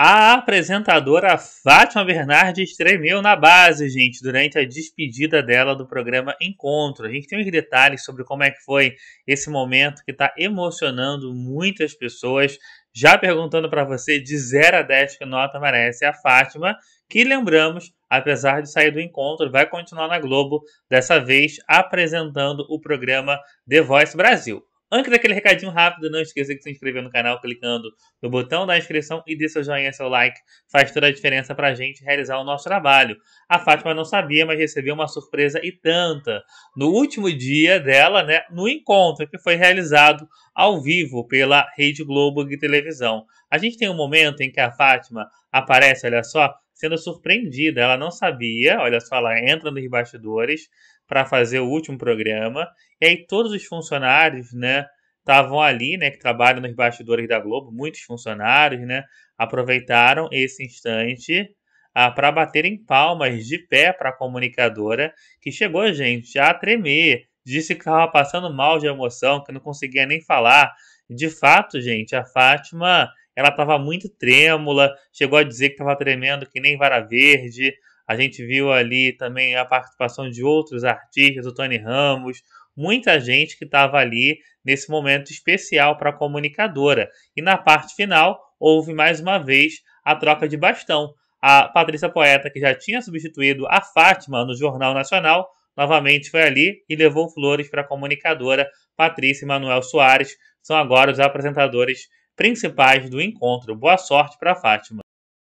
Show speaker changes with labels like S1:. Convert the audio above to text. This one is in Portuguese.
S1: A apresentadora Fátima Bernardes tremeu na base, gente, durante a despedida dela do programa Encontro. A gente tem uns detalhes sobre como é que foi esse momento que está emocionando muitas pessoas. Já perguntando para você de 0 a 10 que nota merece a Fátima, que lembramos, apesar de sair do encontro, vai continuar na Globo, dessa vez apresentando o programa The Voice Brasil. Antes daquele recadinho rápido, não esqueça de se inscrever no canal clicando no botão da inscrição e dê seu joinha, seu like. Faz toda a diferença para a gente realizar o nosso trabalho. A Fátima não sabia, mas recebeu uma surpresa e tanta no último dia dela, né, no encontro que foi realizado ao vivo pela Rede Globo de televisão. A gente tem um momento em que a Fátima aparece, olha só, sendo surpreendida. Ela não sabia, olha só, ela entra nos bastidores para fazer o último programa, e aí todos os funcionários, né, estavam ali, né, que trabalham nos bastidores da Globo, muitos funcionários, né, aproveitaram esse instante ah, para baterem palmas de pé para a comunicadora, que chegou, gente, a tremer, disse que estava passando mal de emoção, que não conseguia nem falar. De fato, gente, a Fátima ela estava muito trêmula, chegou a dizer que estava tremendo que nem vara verde. A gente viu ali também a participação de outros artistas, o Tony Ramos, muita gente que estava ali nesse momento especial para a comunicadora. E na parte final, houve mais uma vez a troca de bastão. A Patrícia Poeta, que já tinha substituído a Fátima no Jornal Nacional, novamente foi ali e levou flores para a comunicadora Patrícia e Manuel Soares. São agora os apresentadores principais do encontro. Boa sorte para Fátima.